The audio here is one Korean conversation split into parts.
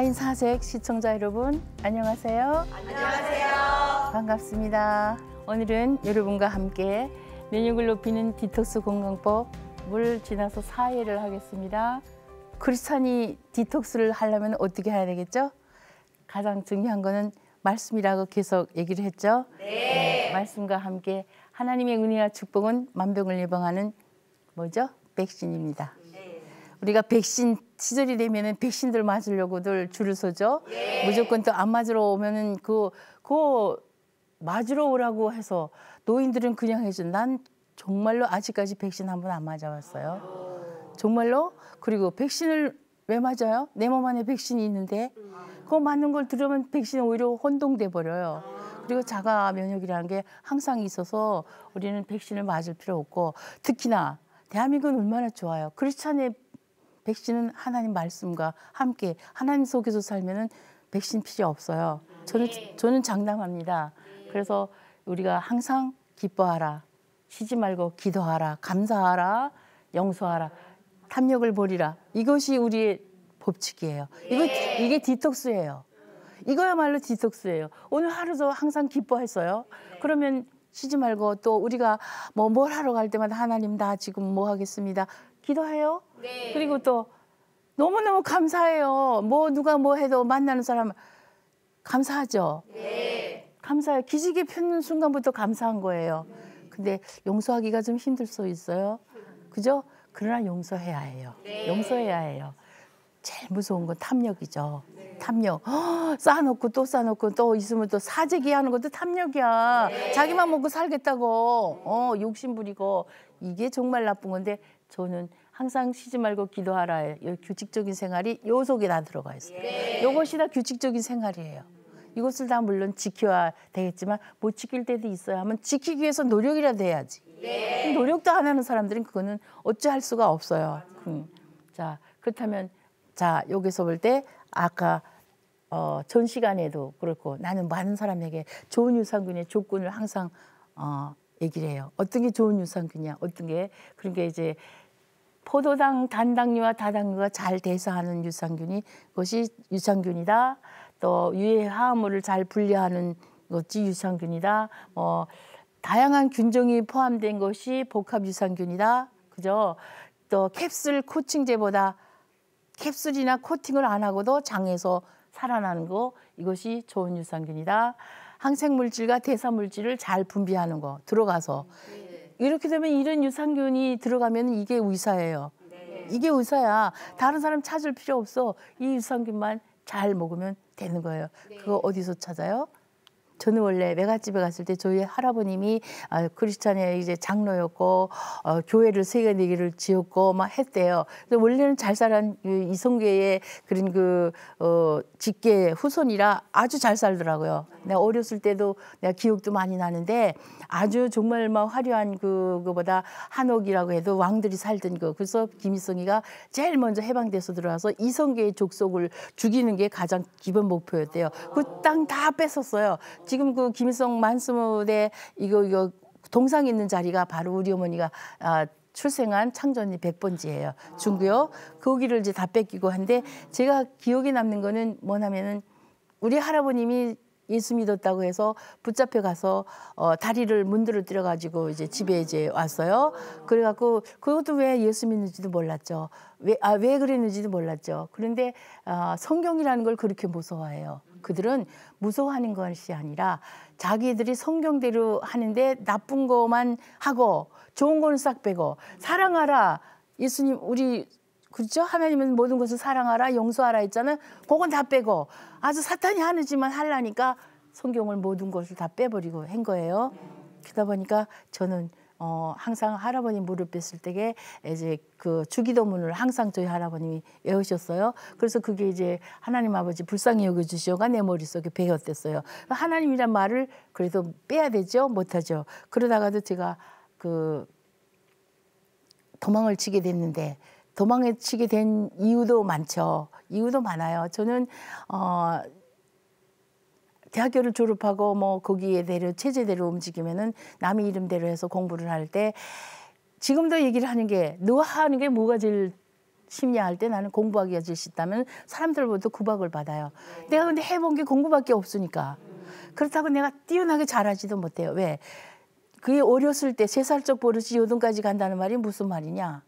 사인 사색 시청자 여러분 안녕하세요. 안녕하세요. 반갑습니다. 오늘은 여러분과 함께 면역을 높이는 디톡스 건강법 물 지나서 사회를 하겠습니다. 크리스찬이 디톡스를 하려면 어떻게 해야 되겠죠? 가장 중요한 거는 말씀이라고 계속 얘기를 했죠. 네. 말씀과 함께 하나님의 은혜와 축복은 만병을 예방하는 뭐죠? 백신입니다. 우리가 백신 시절이 되면은 백신들 맞으려고들 줄을 서죠. 예. 무조건 또 안 맞으러 오면은 그, 그 맞으러 오라고 해서 노인들은 그냥 해준난 정말로 아직까지 백신 한 번 안 맞아봤어요. 정말로? 그리고 백신을 왜 맞아요? 내 몸 안에 백신이 있는데 그거 맞는 걸 들으면 백신 오히려 혼동돼 버려요. 그리고 자가 면역이라는 게 항상 있어서 우리는 백신을 맞을 필요 없고 특히나 대한민국은 얼마나 좋아요. 크리스찬의 백신은 하나님 말씀과 함께 하나님 속에서 살면은 백신 필요 없어요. 저는 네. 저는 장담합니다. 그래서 우리가 항상 기뻐하라, 쉬지 말고 기도하라, 감사하라, 용서하라, 탐욕을 버리라. 이것이 우리의 법칙이에요. 이거 네. 이게 디톡스예요. 이거야말로 디톡스예요. 오늘 하루도 항상 기뻐했어요. 네. 그러면 쉬지 말고 또 우리가 뭐 뭘 하러 갈 때마다 하나님 나 지금 뭐 하겠습니다. 기도해요. 네. 그리고 또 너무너무 감사해요. 뭐 누가 뭐 해도 만나는 사람 감사하죠. 네. 감사해요. 기지개 펴는 순간부터 감사한 거예요. 근데 용서하기가 좀 힘들 수 있어요. 그죠? 그러나 용서해야 해요. 네. 용서해야 해요. 제일 무서운 건 탐욕이죠. 네. 탐욕. 허, 쌓아놓고 또 쌓아놓고 또 있으면 또 사재기 하는 것도 탐욕이야. 네. 자기만 먹고 살겠다고. 어, 욕심 부리고. 이게 정말 나쁜 건데 저는 항상 쉬지 말고 기도하라. 요 규칙적인 생활이 요 속에 다 들어가 있어요. 예. 요것이 다 규칙적인 생활이에요. 이것을 다 물론 지켜야 되겠지만 못 지킬 때도 있어야 하면 지키기 위해서 노력이라도 해야지. 예. 노력도 안 하는 사람들은 그거는 어찌할 수가 없어요. 음. 자 그렇다면 자 여기서 볼 때 아까 어, 전 시간에도 그렇고 나는 많은 사람에게 좋은 유산균의 조건을 항상 어, 얘기를 해요. 어떤 게 좋은 유산균이야? 어떤 게 그런 그러니까 게 이제 포도당 단당류와 다당류가 잘 대사하는 유산균이 그것이 유산균이다. 또 유해 화합물을 잘 분리하는 것이 유산균이다. 뭐 다양한 균종이 포함된 것이 복합 유산균이다. 그죠? 또 캡슐 코칭제보다 캡슐이나 코팅을 안 하고도 장에서 살아나는 거 이것이 좋은 유산균이다. 항생물질과 대사물질을 잘 분비하는 거 들어가서 이렇게 되면 이런 유산균이 들어가면 이게 의사예요. 네. 이게 의사야. 다른 사람 찾을 필요 없어. 이 유산균만 잘 먹으면 되는 거예요. 네. 그거 어디서 찾아요? 저는 원래 외갓집에 갔을 때 저희 할아버님이 아, 크리스찬의 이제 장로였고 어, 교회를 세계 네 개를 지었고 막 했대요. 그래서 원래는 잘 살한 그 이성계의 그런 그 어, 직계 후손이라 아주 잘 살더라고요. 내가 어렸을 때도 내가 기억도 많이 나는데 아주 정말 막 화려한 그, 그거보다 한옥이라고 해도 왕들이 살던 거. 그, 그래서 김일성이가 제일 먼저 해방돼서 들어와서 이성계의 족속을 죽이는 게 가장 기본 목표였대요. 그 땅 다 뺏었어요. 지금 그 김일성 만수무대 이거 이거 동상 있는 자리가 바로 우리 어머니가 아, 출생한 창전이 백번지예요 중구요. 거기를 그 이제 다 뺏기고 한데 제가 기억에 남는 거는 뭐냐면은 우리 할아버님이 예수 믿었다고 해서 붙잡혀 가서 어, 다리를 문드러뜨려 가지고 이제 집에 이제 왔어요. 그래갖고 그것도 왜 예수 믿는지도 몰랐죠. 왜, 아, 왜 그랬는지도 몰랐죠. 그런데 어, 성경이라는 걸 그렇게 무서워해요. 그들은 무서워하는 것이 아니라 자기들이 성경대로 하는데 나쁜 것만 하고 좋은 거는 싹 빼고 사랑하라 예수님 우리 그렇죠? 하나님은 모든 것을 사랑하라, 용서하라 했잖아요. 그건 다 빼고 아주 사탄이 하는 짓만 하려니까 성경을 모든 것을 다 빼버리고 한 거예요. 그러다 보니까 저는 어, 항상 할아버님 무릎 뺐을 때에 이제 그 주기도문을 항상 저희 할아버님이 외우셨어요. 그래서 그게 이제 하나님 아버지 불쌍히 여겨주시오가 내 머릿속에 배웠댔어요. 하나님이란 말을 그래도 빼야 되죠? 못하죠. 그러다가도 제가 그 도망을 치게 됐는데 도망치게 된 이유도 많죠. 이유도 많아요. 저는 어 대학교를 졸업하고 뭐 거기에 대로 체제대로 움직이면은 남의 이름대로 해서 공부를 할 때 지금도 얘기를 하는 게 너가 하는 게 뭐가 제일 심리 할때 나는 공부하기가 제일 쉽다면 사람들부터 구박을 받아요. 내가 근데 해본 게 공부밖에 없으니까 그렇다고 내가 뛰어나게 잘하지도 못해요. 왜? 그게 어렸을 때 세 살적 버릇이 요등까지 간다는 말이 무슨 말이냐?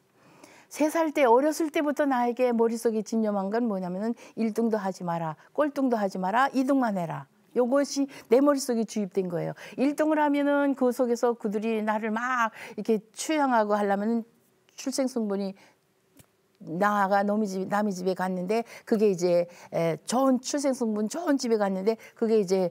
세살때 어렸을 때부터 나에게 머릿속에 집념한 건 뭐냐면은 일등도 하지 마라. 꼴등도 하지 마라. 이등만 해라. 요것이 내 머릿속에 주입된 거예요. 일등을 하면은 그 속에서 그들이 나를 막 이렇게 추양하고 하려면은 출생 성분이 나가 남이 집 남이 집에 갔는데 그게 이제 에, 좋은 출생 성분 좋은 집에 갔는데 그게 이제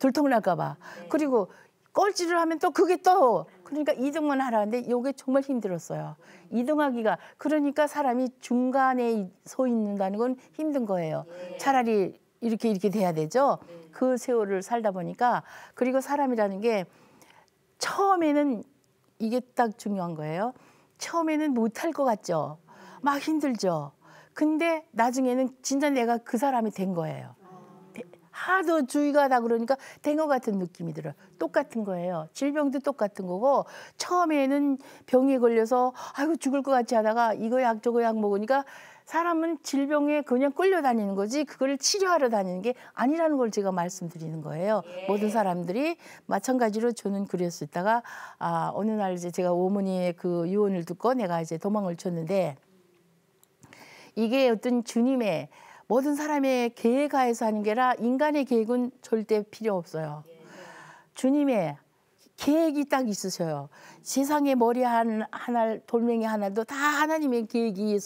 들통날까 봐. 네. 그리고 꼴찌를 하면 또 그게 또 그러니까 이등만 하라는데 요게 정말 힘들었어요. 이등하기가 그러니까 사람이 중간에 서 있는다는 건 힘든 거예요. 예. 차라리 이렇게 이렇게 돼야 되죠. 예. 그 세월을 살다 보니까 그리고 사람이라는 게 처음에는 이게 딱 중요한 거예요. 처음에는 못할 것 같죠. 막 힘들죠. 근데 나중에는 진짜 내가 그 사람이 된 거예요. 하도 주의가 다 그러니까 댕어 같은 느낌이 들어요. 똑같은 거예요. 질병도 똑같은 거고 처음에는 병에 걸려서 아이고 죽을 것 같이 하다가 이거 약 저거 약 먹으니까 사람은 질병에 그냥 끌려다니는 거지 그걸 치료하러 다니는 게 아니라는 걸 제가 말씀드리는 거예요. 예. 모든 사람들이 마찬가지로 저는 그랬었다가 아, 어느 날 이제 제가 어머니의 그 유언을 듣고 내가 이제 도망을 쳤는데 이게 어떤 주님의 모든 사람의 계획하에서 하는 게라 아니 인간의 계획은 절대 필요 없어요. 주님의 계획이 딱 있으셔요. 세상의 머리 하나, 돌멩이 하나도 다 하나님의 계획에 의해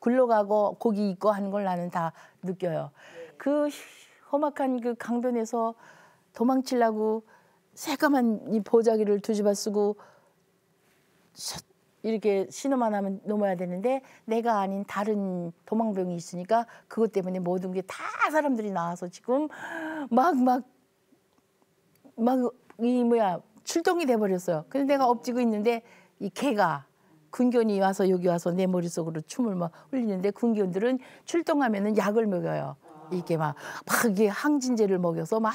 굴러가고 거기 있고 하는 걸 나는 다 느껴요. 그 험악한 그 강변에서 도망치려고 새까만 이 보자기를 두집어 쓰고 이렇게 신호만 하면 넘어야 되는데 내가 아닌 다른 도망병이 있으니까 그것 때문에 모든 게 다 사람들이 나와서 지금 막막막 이 뭐야 출동이 돼 버렸어요. 근데 내가 엎지고 있는데 이 개가 군견이 와서 여기 와서 내 머릿속으로 춤을 막 흘리는데 군견들은 출동하면은 약을 먹여요. 이게 막, 막 이게 항진제를 먹여서 막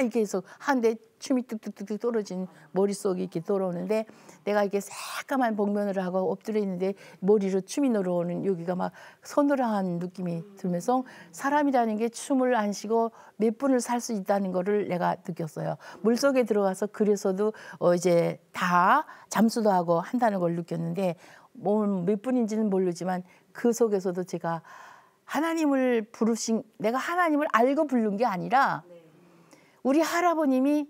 이렇게 해서 한데 춤이 뚝뚝뚝 떨어진 머릿속이 이렇게 돌아오는데 내가 이렇게 새까만 복면을 하고 엎드려 있는데 머리로 춤이 늘어오는 여기가 막 서늘한 느낌이 들면서 사람이라는 게 춤을 안 쉬고 몇 분을 살 수 있다는 거를 내가 느꼈어요. 물속에 들어가서 그래서도 어 이제 다 잠수도 하고 한다는 걸 느꼈는데 몸 몇 분인지는 모르지만 그 속에서도 제가 하나님을 부르신 내가 하나님을 알고 부른 게 아니라 우리 할아버님이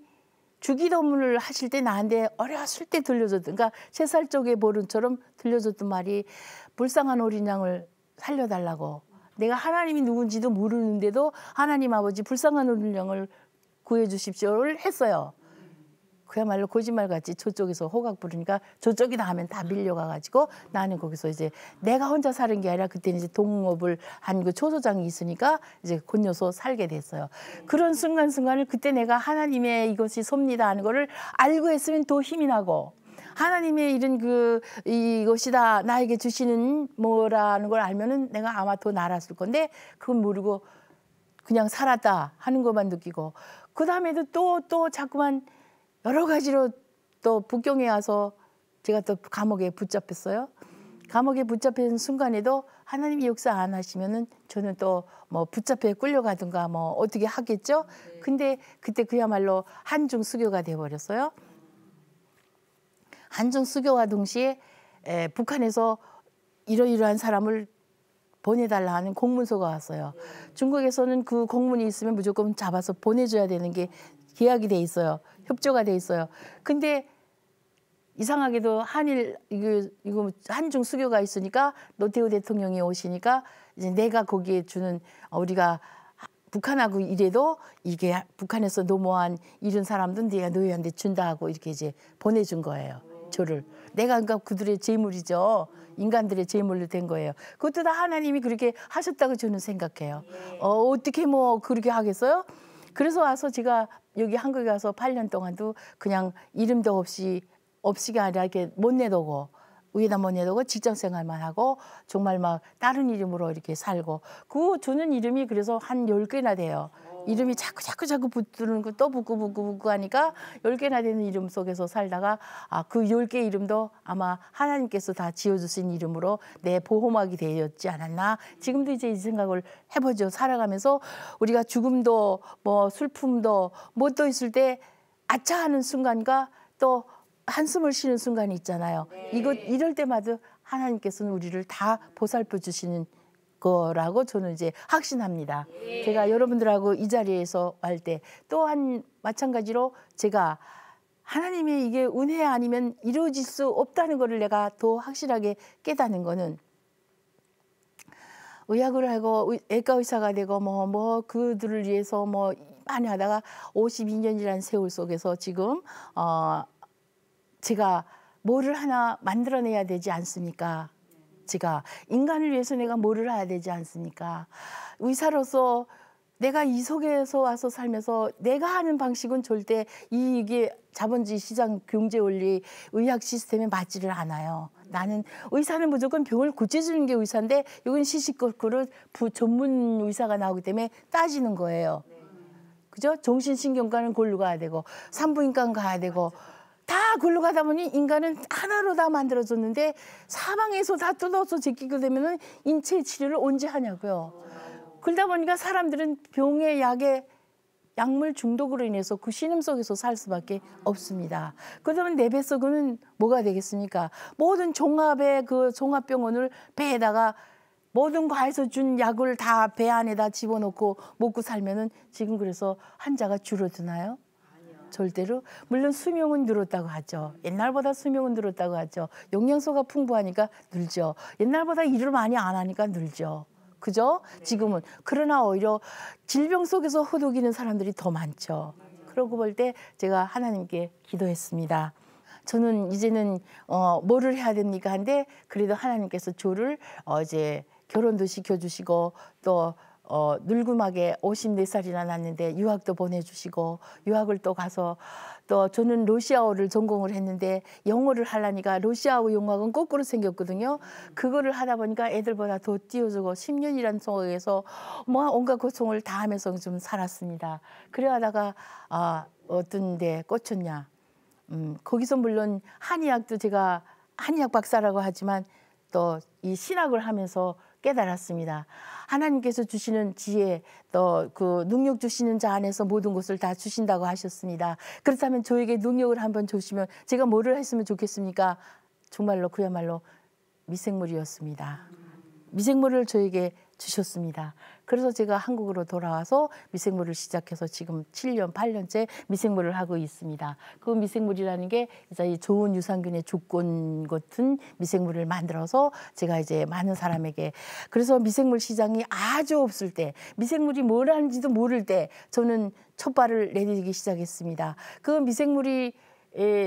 주기도문을 하실 때 나한테 어렸을 때 들려줬던 그러니까 세살 쪽의 보름처럼 들려줬던 말이 불쌍한 어린 양을 살려달라고 내가 하나님이 누군지도 모르는데도 하나님 아버지 불쌍한 어린 양을 구해주십시오를 했어요. 그야말로 거짓말같이 저쪽에서 호각 부르니까 저쪽이다 하면 다 밀려가가지고 나는 거기서 이제 내가 혼자 사는 게 아니라 그때는 이제 동업을 한 그 초소장이 있으니까 이제 곤녀서 살게 됐어요. 그런 순간순간을 그때 내가 하나님의 이것이 섭니다 하는 거를 알고 했으면 더 힘이 나고 하나님의 이런 그 이것이다 나에게 주시는 뭐라는 걸 알면은 내가 아마 더 날았을 건데 그건 모르고 그냥 살았다 하는 것만 느끼고 그 다음에도 또 또 자꾸만 여러 가지로 또 북경에 와서 제가 또 감옥에 붙잡혔어요. 감옥에 붙잡힌 순간에도 하나님이 역사 안 하시면은 저는 또 뭐 붙잡혀 끌려가든가 뭐 어떻게 하겠죠. 네. 근데 그때 그야말로 한중 수교가 돼버렸어요. 한중 수교와 동시에 에, 북한에서 이러이러한 사람을 보내달라 하는 공문서가 왔어요. 네. 중국에서는 그 공문이 있으면 무조건 잡아서 보내줘야 되는 게 계약이 돼 있어요. 협조가 돼 있어요. 근데 이상하게도 한일 이거, 이거 한중 수교가 있으니까 노태우 대통령이 오시니까 이제 내가 거기에 주는 어, 우리가 북한하고 이래도 이게 북한에서 노모한 이런 사람들 내가 너희한테 준다 하고 이렇게 이제 보내준 거예요. 저를 내가 그러니까 그들의 재물이죠. 인간들의 재물로 된 거예요. 그것도 다 하나님이 그렇게 하셨다고 저는 생각해요. 어, 어떻게 뭐 그렇게 하겠어요? 그래서 와서 제가 여기 한국에 가서 8년 동안도 그냥 이름도 없이 없이가 아니라 이렇게 못 내도고 위에다 못 내도고 직장 생활만 하고 정말 막 다른 이름으로 이렇게 살고 그 주는 이름이 그래서 한1 0개나 돼요. 이름이 자꾸 자꾸 자꾸 붙드는 거 또 붙고 붙고 붙고 하니까 열개나 되는 이름 속에서 살다가 아, 그 열 개 이름도 아마 하나님께서 다 지어주신 이름으로 내 보호막이 되었지 않았나 지금도 이제 이 생각을 해보죠. 살아가면서 우리가 죽음도 뭐 슬픔도 뭐 또 있을 때 아차 하는 순간과 또 한숨을 쉬는 순간이 있잖아요. 네. 이거 이럴 때마다 하나님께서는 우리를 다 보살펴 주시는 거라고 저는 이제 확신합니다. 예. 제가 여러분들하고 이 자리에서 할 때 또한 마찬가지로 제가 하나님의 이게 은혜 아니면 이루어질 수 없다는 것을 내가 더 확실하게 깨닫는 거는 의학을 하고 애과 의사가 되고 뭐뭐 뭐 그들을 위해서 뭐 많이 하다가 52년이라는 세월 속에서 지금 어 제가 뭐를 하나 만들어내야 되지 않습니까? 지가 인간을 위해서 내가 뭐를 해야 되지 않습니까? 의사로서 내가 이 속에서 와서 살면서 내가 하는 방식은 절대 이 이게 자본주의 시장 경제 원리 의학 시스템에 맞지를 않아요. 나는 의사는 무조건 병을 고쳐주는 게 의사인데 이건 시시콜콜은 전문 의사가 나오기 때문에 따지는 거예요. 그죠? 정신신경과는 골로 가야 되고 산부인과 는 가야 되고 다 글로 가다 보니 인간은 하나로 다 만들어졌는데 사방에서 다 뜯어서 제끼게 되면 인체 치료를 언제 하냐고요. 그러다 보니까 사람들은 병의 약에 약물 중독으로 인해서 그 신음 속에서 살 수밖에 없습니다. 그러면 내 배 속은 뭐가 되겠습니까? 모든 종합의 그 종합병원을 배에다가 모든 과에서 준 약을 다 배 안에다 집어넣고 먹고 살면은 지금 그래서 환자가 줄어드나요? 절대로 물론 수명은 늘었다고 하죠. 옛날보다 수명은 늘었다고 하죠. 영양소가 풍부하니까 늘죠. 옛날보다 일을 많이 안 하니까 늘죠. 그죠? 네. 지금은 그러나 오히려 질병 속에서 허덕이는 사람들이 더 많죠. 그러고 볼 때 제가 하나님께 기도했습니다. 저는 이제는 어 뭐를 해야 됩니까 한데 그래도 하나님께서 조를 어제 결혼도 시켜주시고 또 어, 늙음하게 54살이나 났는데 유학도 보내주시고 유학을 또 가서 또 저는 러시아어를 전공을 했는데 영어를 하려니까 러시아어 용어은 거꾸로 생겼거든요. 그거를 하다 보니까 애들보다 더 띄워주고 10년이라는 소에서 뭐 온갖 고통을 다 하면서 좀 살았습니다. 그래 하다가 아, 어떤 데 꽂혔냐. 음, 거기서 물론 한의학도 제가 한의학 박사라고 하지만 또 이 신학을 하면서 깨달았습니다. 하나님께서 주시는 지혜 또그 어, 능력 주시는 자 안에서 모든 것을 다 주신다고 하셨습니다. 그렇다면 저에게 능력을 한번 주시면 제가 뭐를 했으면 좋겠습니까? 정말로 그야말로 미생물이었습니다. 미생물을 저에게 주셨습니다. 그래서 제가 한국으로 돌아와서 미생물을 시작해서 지금 7년, 8년째 미생물을 하고 있습니다. 그 미생물이라는 게 이제 좋은 유산균의 조건 같은 미생물을 만들어서 제가 이제 많은 사람에게 그래서 미생물 시장이 아주 없을 때 미생물이 뭘 하는지도 모를 때 저는 첫 발을 내딛기 시작했습니다. 그 미생물이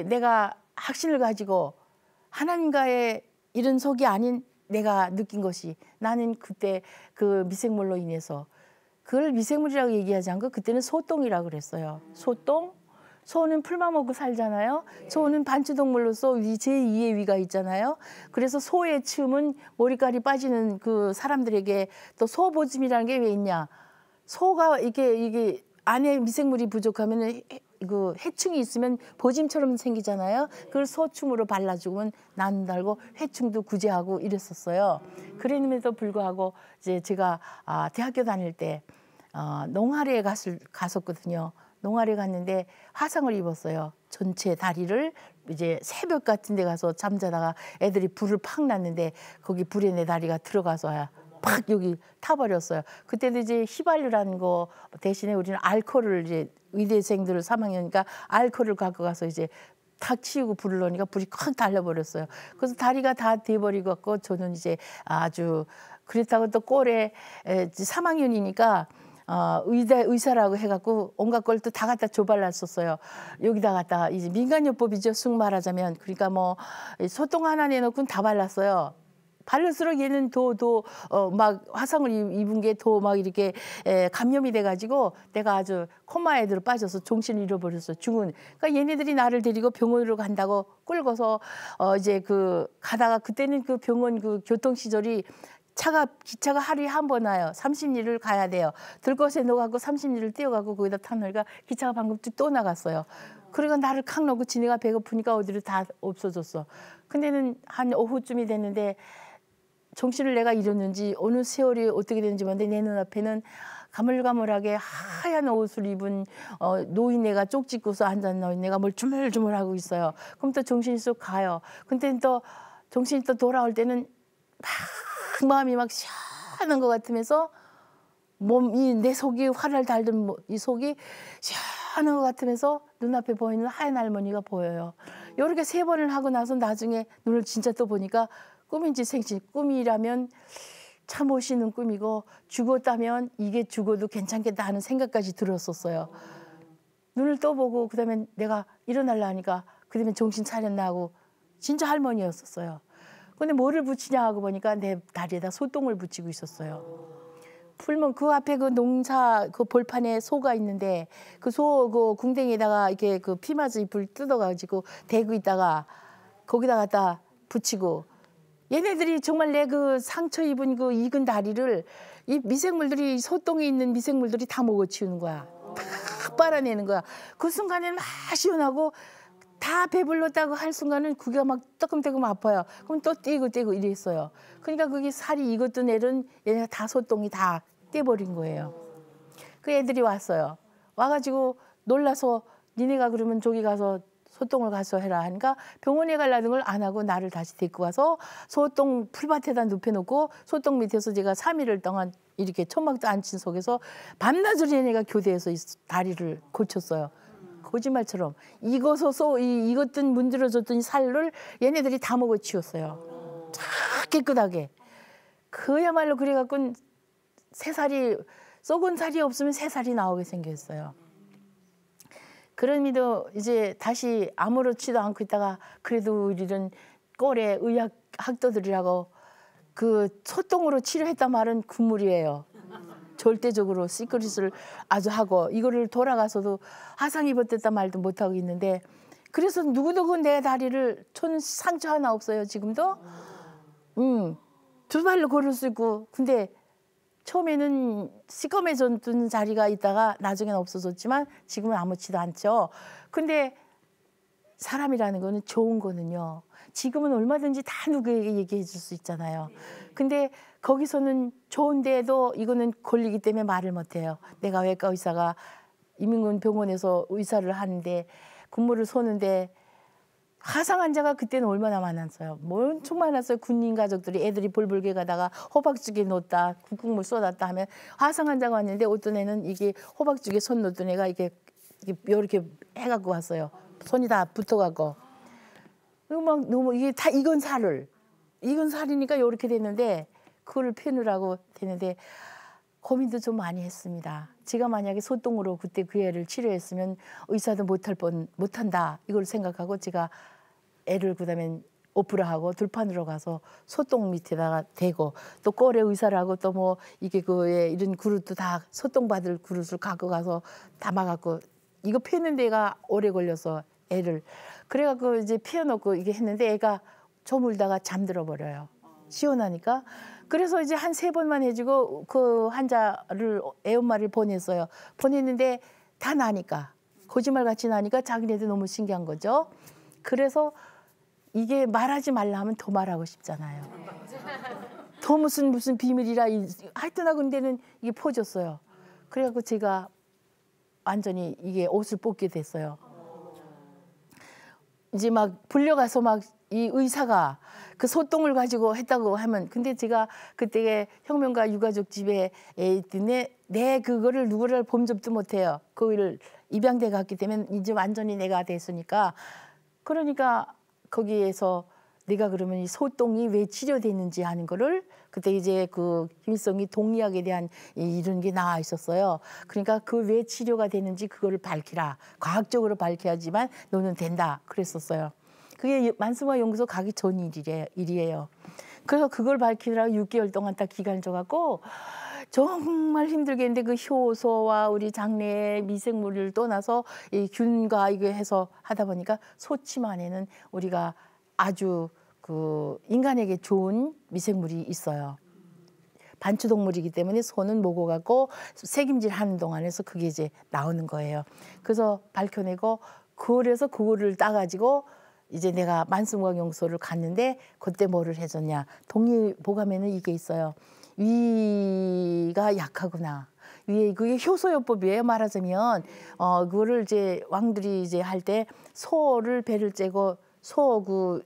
내가 확신을 가지고 하나님과의 이런 속이 아닌 내가 느낀 것이 나는 그때 그 미생물로 인해서 그걸 미생물이라고 얘기하지 않고 그때는 소똥이라고 그랬어요. 소똥. 소는 풀만 먹고 살잖아요. 소는 반추동물로서 위, 제2의 위가 있잖아요. 그래서 소의 춤은 머리카락이 빠지는 그 사람들에게 또소보짐이라는게 왜 있냐. 소가 이게 이게 안에 미생물이 부족하면 그 해충이 있으면 보짐처럼 생기잖아요. 그걸 소충으로 발라주면 난달고 해충도 구제하고 이랬었어요. 그랬음에도 불구하고 이제 제가 아, 대학교 다닐 때 어, 농아리에 갔을, 갔었거든요. 농아리 에 갔는데 화상을 입었어요. 전체 다리를 이제 새벽 같은 데 가서 잠자다가 애들이 불을 팍 났는데 거기 불에 내 다리가 들어가서 팍 여기 타버렸어요. 그때도 이제 휘발유라는 거 대신에 우리는 알코올을 이제 의대생들을 3학년이니까 알코올을 갖고 가서 이제 탁 치우고 불을 넣으니까 불이 콱 달려버렸어요. 그래서 다리가 다 돼버리고 갖고 저는 이제 아주 그렇다고 또 꼴에 3학년이니까 어, 의대, 의사라고 해갖고 온갖 걸 또 다 갖다 조발랐었어요. 여기다 갖다 이제 민간요법이죠. 쑥 말하자면. 그러니까 뭐 소똥 하나 내놓고는 다 발랐어요. 바를수록 얘는 더더어막 화상을 입은 게 더 막 이렇게 에, 감염이 돼가지고 내가 아주 코마 에들어 빠져서 정신을 잃어버렸어 죽은. 그러니까 얘네들이 나를 데리고 병원으로 간다고 끌고서 어 이제 그 가다가 그때는 그 병원 그 교통 시절이 차가 기차가 하루에 한 번 와요. 3 0일을 가야 돼요. 들것에 놓아가고 3 0일을 뛰어가고 거기다 탄다니까 기차가 방금 또 나갔어요. 그리고 그러니까 나를 칵 넣고 지네가 배고프니까 어디로 다 없어졌어. 근데는 한 오후쯤이 됐는데 정신을 내가 잃었는지 어느 세월이 어떻게 되는지 모르는데 내 눈앞에는 가물가물하게 하얀 옷을 입은 어, 노인네가 쪽집고서 앉은 노인네가 뭘 주물주물하고 있어요. 그럼 또 정신이 쏙 가요. 근데 또 정신이 또 돌아올 때는 막 마음이 막 시원한 것 같으면서 몸이 내 속이 활을 달던 뭐, 이 속이 시원한 것 같으면서 눈앞에 보이는 하얀 할머니가 보여요. 이렇게 세 번을 하고 나서 나중에 눈을 진짜 또 보니까 꿈인지 생신 꿈이라면 참오시는 꿈이고 죽었다면 이게 죽어도 괜찮겠다 하는 생각까지 들었었어요. 눈을 떠보고 그다음에 내가 일어날라 하니까 그다음에 정신 차렸나 하고 진짜 할머니였었어요. 근데 뭐를 붙이냐 하고 보니까 내 다리에다 소똥을 붙이고 있었어요. 풀면 그 앞에 그 농사 그 볼판에 소가 있는데 그 소그 그 궁뎅이에다가 이렇게 그 피마즈 불 뜯어가지고 대고 있다가 거기다 갖다 붙이고 얘네들이 정말 내 그 상처 입은 그 익은 다리를 이 미생물들이 소똥에 있는 미생물들이 다 먹어치우는 거야. 다 빨아내는 거야. 그 순간에는 막 시원하고 다 배불렀다고 할 순간은 그게 막 뜨끔뜨끔 아파요. 그럼 또 뛰고 뛰고 이랬어요. 그러니까 그게 살이 익었던 애는 얘네가 다 소똥이 다 떼버린 거예요. 그 애들이 왔어요. 와가지고 놀라서 니네가 그러면 저기 가서 소똥을 가서 해라 하니까 병원에 가려는걸안 하고 나를 다시 데리고 와서 소똥 풀밭에다 눕혀놓고 소똥 밑에서 제가 3일을 동안 이렇게 천막도 안 친 속에서 밤낮으로 얘네가 교대에서 다리를 고쳤어요. 거짓말처럼 이것서 이, 이것든 문드러졌던 살을 얘네들이 다 먹어 치웠어요. 다 깨끗하게. 그야말로 그래갖고 세 살이 썩은 살이 없으면 세 살이 나오게 생겼어요. 그럼에도 이제 다시 아무렇지도 않고 있다가 그래도 우리는 꼴에 의학 학도들이라고 그 소똥으로 치료했다 말은 국물이에요. 절대적으로 시크릿을 아주 하고 이거를 돌아가서도 화상 입었댔다 말도 못하고 있는데 그래서 누구누구 내 다리를 촌 상처 하나 없어요 지금도 음두 발로 걸을 수 있고 근데 처음에는 시꺼매졌던 자리가 있다가 나중에는 없어졌지만 지금은 아무치도 않죠. 근데 사람이라는 거는 좋은 거는요. 지금은 얼마든지 다 누구에게 얘기해 줄 수 있잖아요. 근데 거기서는 좋은데도 이거는 걸리기 때문에 말을 못 해요. 내가 외과 의사가 이민군 병원에서 의사를 하는데 근무를 서는데 화상 환자가 그때는 얼마나 많았어요. 뭐 엄청 많았어요. 군인 가족들이 애들이 볼볼게 가다가 호박죽에 놓다 국국물 쏟았다 하면 화상 환자가 왔는데 어떤 애는 이게 호박죽에 손놓던 애가 이게 이렇게 해갖고 왔어요. 손이 다 붙어갖고. 그고막 너무 이게 다 익은 살을 익은 살이니까 이렇게 됐는데 그걸 펴느라고 되는데 고민도 좀 많이 했습니다. 제가 만약에 소똥으로 그때 그 애를 치료했으면 의사도 못할 뻔 못한다 이걸 생각하고 제가 애를 그다음에 오프라하고 들판으로 가서 소똥 밑에다가 대고 또 꼴에 의사를 하고 또 뭐 이게 그 예, 이런 그릇도 다 소똥 받을 그릇을 갖고 가서 담아갖고 이거 피는 데가 오래 걸려서 애를 그래갖고 이제 피워놓고 이게 했는데 애가 저물다가 잠들어 버려요. 시원하니까 그래서 이제 한 세 번만 해주고 그 환자를 애엄마를 보냈어요. 보냈는데 다 나니까 거짓말 같이 나니까 자기네들 너무 신기한 거죠. 그래서 이게 말하지 말라 하면 더 말하고 싶잖아요. 더 무슨 무슨 비밀이라 하여튼 하고 근데는 이게 퍼졌어요. 그래갖고 제가 완전히 이게 옷을 뽑게 됐어요. 이제 막 불려가서 막이 의사가 그 소똥을 가지고 했다고 하면 근데 제가 그때 혁명가 유가족 집에 있던데 내 그거를 누구를 본적도 못해요. 거기를 입양돼 갔기 때문에 이제 완전히 내가 됐으니까 그러니까 거기에서 내가 그러면 이 소똥이 왜 치료됐는지 하는 거를 그때 이제 그 김일성이 동의학에 대한 이런 게 나와 있었어요. 그러니까 그 왜 치료가 되는지 그거를 밝히라. 과학적으로 밝혀야지만 너는 된다. 그랬었어요. 그게 만수마 연구소 가기 전 일이에요. 그래서 그걸 밝히느라고 6개월 동안 딱 기간을 줘갖고 정말 힘들게 했는데 그 효소와 우리 장내 미생물을 떠나서 이 균과 이거 해서 하다 보니까 소치만에는 우리가 아주 그 인간에게 좋은 미생물이 있어요. 반추동물이기 때문에 소는 모고 갖고 새김질 하는 동안에서 그게 이제 나오는 거예요. 그래서 밝혀내고 그래서 그거를 따가지고 이제 내가 만수무용소를 갔는데 그때 뭐를 해줬냐 동의보감에는 이게 있어요 위가 약하구나 위에 그게 효소요법이에요 말하자면 어 그거를 이제 왕들이 이제 할 때 소를 배를 째고 소그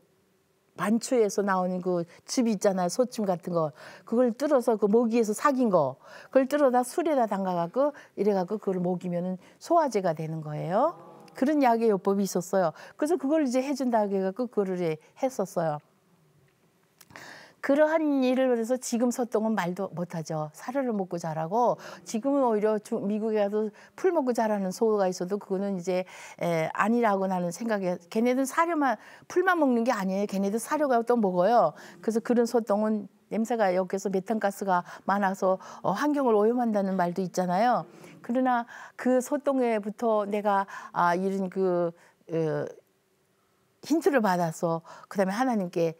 반추에서 나오는 그 즙이 있잖아요. 소침 같은 거. 그걸 뚫어서 그 모기에서 삭인 거. 그걸 뚫어다 술에다 담가갖고 이래갖고 그걸 먹이면은 소화제가 되는 거예요. 그런 약의 요법이 있었어요. 그래서 그걸 이제 해준다 해갖고 그거를 했었어요. 그러한 일을 해서 지금 서동은 말도 못하죠. 사료를 먹고 자라고 지금은 오히려 미국에 가도 풀 먹고 자라는 소가 있어도 그거는 이제 에, 아니라고 나는 생각해. 걔네들 사료만 풀만 먹는 게 아니에요. 걔네들 사료가 또 먹어요. 그래서 그런 소똥은 냄새가 여기서 메탄가스가 많아서 어, 환경을 오염한다는 말도 있잖아요. 그러나 그 소똥에부터 내가 아 이런 그 어, 힌트를 받아서 그다음에 하나님께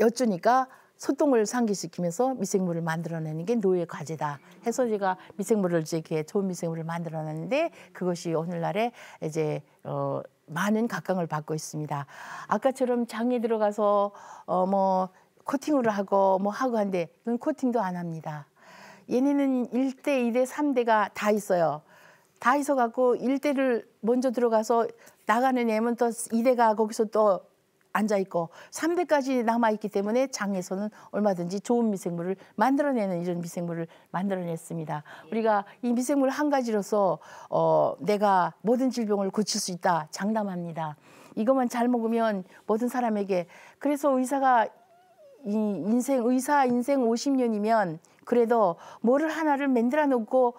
여쭈니까 소똥을 상기시키면서 미생물을 만들어내는 게 노예 과제다. 해서 제가 미생물을 이렇게 좋은 미생물을 만들어내는데 그것이 오늘날에 이제 어 많은 각광을 받고 있습니다. 아까처럼 장에 들어가서 어 뭐 코팅을 하고 뭐 하고 한데 그건 코팅도 안 합니다. 얘네는 일대이대삼대가다 있어요. 다 있어 갖고 일대를 먼저 들어가서 나가는 애면 또 이대가 거기서 또 앉아 있고 3대까지 남아 있기 때문에 장에서는 얼마든지 좋은 미생물을 만들어내는 이런 미생물을 만들어냈습니다. 우리가 이 미생물 한 가지로서 어 내가 모든 질병을 고칠 수 있다 장담합니다. 이것만 잘 먹으면 모든 사람에게 그래서 의사가 이 인생 의사 인생 50년이면 그래도 뭐를 하나를 만들어 놓고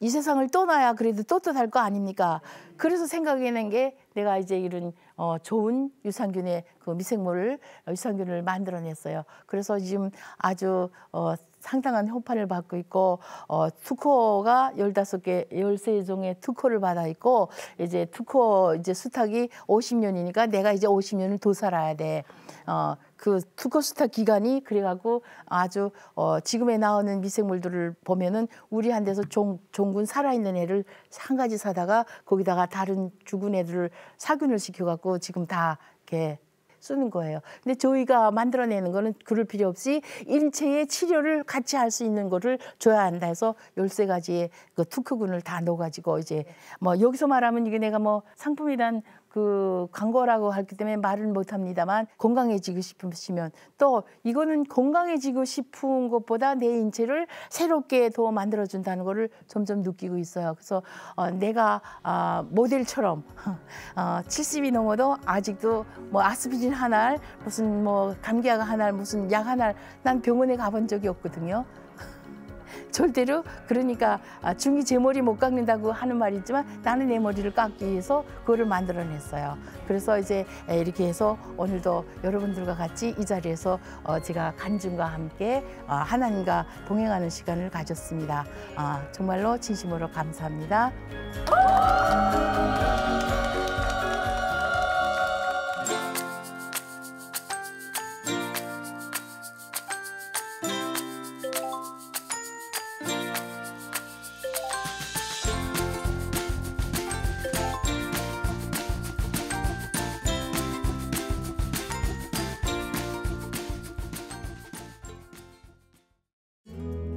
이 세상을 떠나야 그래도 떳떳할 거 아닙니까? 그래서 생각해낸 게 내가 이제 이런 어, 좋은 유산균의 그 미생물을 어, 유산균을 만들어냈어요. 그래서 지금 아주 어, 상당한 호판을 받고 있고 어, 투코가 열다섯 개 열세 종의 투코를 받아 있고 이제 투코 이제 수탉이 오십 년이니까 내가 이제 오십 년을 더 살아야 돼. 어, 그 투코스타 기관이 그래갖고 아주 어, 지금에 나오는 미생물들을 보면은 우리 한 데서 종, 종군 살아있는 애를 한 가지 사다가 거기다가 다른 죽은 애들을 사균을 시켜갖고 지금 다 이렇게 쓰는 거예요. 근데 저희가 만들어내는 거는 그럴 필요 없이 인체의 치료를 같이 할 수 있는 거를 줘야 한다 해서 열세 가지의 그 투크군을 다 넣어가지고 이제 뭐 여기서 말하면 이게 내가 뭐 상품이란 그 광고라고 하기 때문에 말은 못합니다만 건강해지고 싶으시면 또 이거는 건강해지고 싶은 것보다 내 인체를 새롭게 더 만들어준다는 거를 점점 느끼고 있어요. 그래서 어, 내가 어, 모델처럼 어, 70이 넘어도 아직도 뭐 아스피린 한 알, 무슨 뭐 감기약 한 알, 무슨 약 하나 난 병원에 가본 적이 없거든요. 절대로 그러니까 아, 중이 제 머리 못 깎는다고 하는 말이 있지만 나는 내 머리를 깎기 위해서 그거를 만들어냈어요. 그래서 이제 이렇게 해서 오늘도 여러분들과 같이 이 자리에서 어, 제가 간증과 함께 어, 하나님과 동행하는 시간을 가졌습니다. 아, 정말로 진심으로 감사합니다.